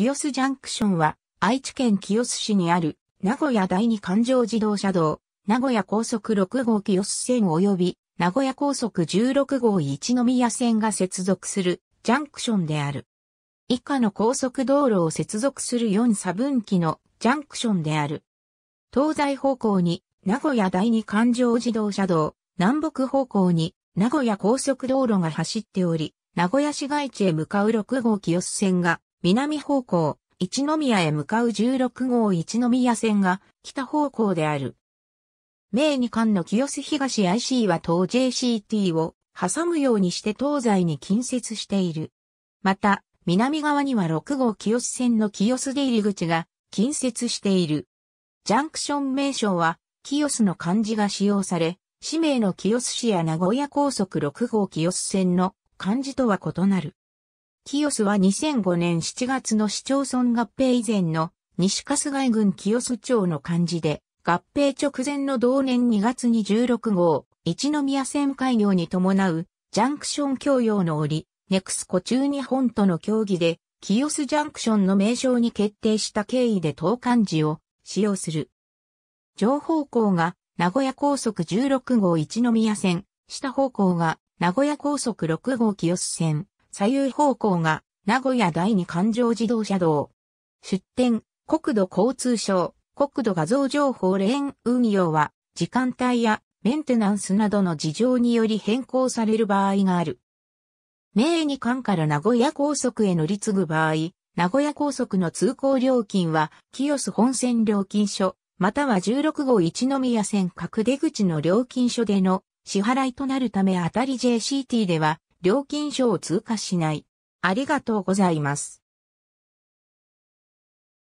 清洲ジャンクションは、愛知県清須市にある、名古屋第二環状自動車道、名古屋高速6号清洲線及び、名古屋高速16号一宮線が接続する、ジャンクションである。以下の高速道路を接続する4差分岐のジャンクションである。東西方向に、名古屋第二環状自動車道、南北方向に、名古屋高速道路が走っており、名古屋市街地へ向かう6号清洲線が南方向、一宮へ向かう16号一宮線が北方向である。明2間の清洲東 IC は東 JCT を挟むようにして東西に近接している。また、南側には6号清洲線の清洲出入り口が近接している。ジャンクション名称は、清洲の漢字が使用され、氏名の清洲市や名古屋高速6号清洲線の漢字とは異なる。清須は2005年7月の市町村合併以前の西春日郡清須町の漢字で、合併直前の同年2月に16号、一宮線開業に伴う、ジャンクション供用の折、ネクスコ中日本との協議で、清須ジャンクションの名称に決定した経緯で当漢字を使用する。上方向が名古屋高速16号一宮線、下方向が名古屋高速6号清須線、左右方向が名古屋第二環状自動車道。出展、国土交通省、国土画像情報レーン運用は、時間帯やメンテナンスなどの事情により変更される場合がある。名二間から名古屋高速へ乗り継ぐ場合、名古屋高速の通行料金は、清洲本線料金所、または16号一宮線各出口の料金所での支払いとなるためあたり JCT では、料金所を通過しない。ありがとうございます。